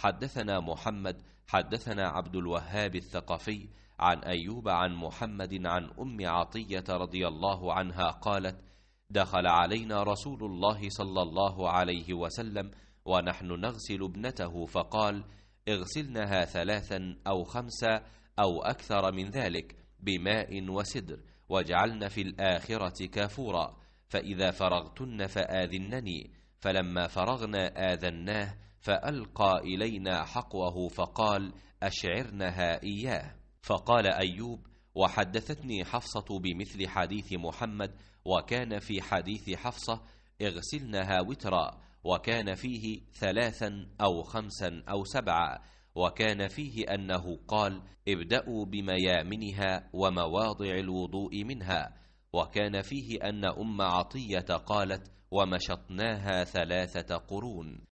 حدثنا محمد حدثنا عبد الوهاب الثقفي عن أيوب عن محمد عن أم عطية رضي الله عنها قالت دخل علينا رسول الله صلى الله عليه وسلم ونحن نغسل ابنته فقال اغسلنها ثلاثا أو خمسا أو أكثر من ذلك بماء وسدر واجعلن في الآخرة كافورا فإذا فرغتن فآذنني فلما فرغنا آذناه فألقى إلينا حقوه فقال أشعرنها إياه فقال أيوب وحدثتني حفصة بمثل حديث محمد وكان في حديث حفصة اغسلنها وترا وكان فيه ثلاثا أو خمسا أو سبعا وكان فيه أنه قال ابدأوا بميامنها ومواضع الوضوء منها وكان فيه أن أم عطية قالت ومشطناها ثلاثة قرون